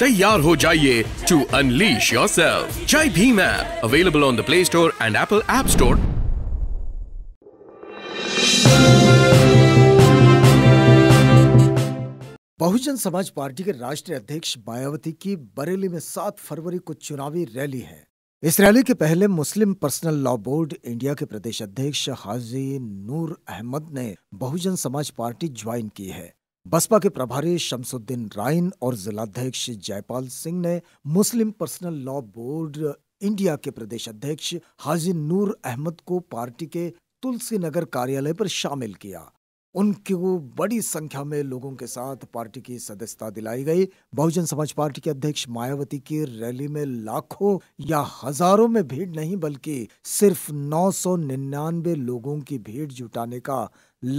तैयार हो जाइए to unleash yourself Jai Bhim app available on the Play Store and Apple App Store Bahujan Samaj Party के राष्ट्रीय अध्यक्ष मायावती की बरेली में सात फरवरी को चुनावी रैली है इस रैली के पहले Muslim Personal Law Board India के प्रदेश अध्यक्ष हाजी नूर अहमद ने बहुजन समाज पार्टी ज्वाइन की है बसपा के प्रभारी शमसुद्दीन राइन और जिलाध्यक्ष जयपाल सिंह ने Muslim Personal Law Board India के प्रदेश अध्यक्ष हाजी नूर अहमद को पार्टी के तुलसी नगर कार्यालय पर शामिल किया उनको बड़ी संख्या में लोगों के साथ पार्टी की सदस्यता दिलाई गई बहुजन समाज पार्टी के अध्यक्ष मायावती की रैली में लाखों या हजारों में भीड़ नहीं बल्कि सिर्फ 999 लोगों की भीड़ जुटाने का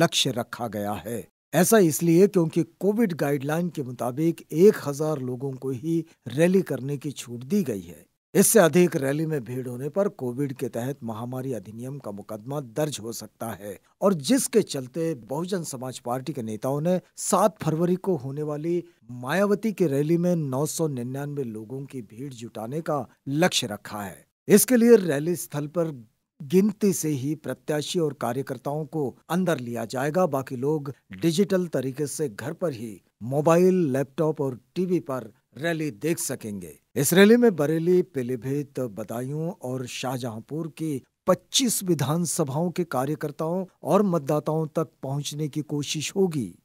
लक्ष्य रखा गया है ऐसा इसलिए क्योंकि कोविड गाइडलाइन के मुताबिक एक हजार लोगों को ही रैली करने की छूट दी गई है इससे अधिक रैली में भीड़ होने पर कोविड के तहत महामारी अधिनियम का मुकदमा दर्ज हो सकता है और जिसके चलते बहुजन समाज पार्टी के नेताओं ने 7 फरवरी को होने वाली मायावती की रैली में निन्यानवे लोगों की भीड़ जुटाने का लक्ष्य रखा है इसके लिए रैली स्थल पर गिनती से ही प्रत्याशी और कार्यकर्ताओं को अंदर लिया जाएगा बाकी लोग डिजिटल तरीके से घर पर ही मोबाइल लैपटॉप और टीवी पर रैली देख सकेंगे इस रैली में बरेली पीलीभीत बदायूं और शाहजहांपुर की 25 विधानसभाओं के कार्यकर्ताओं और मतदाताओं तक पहुंचने की कोशिश होगी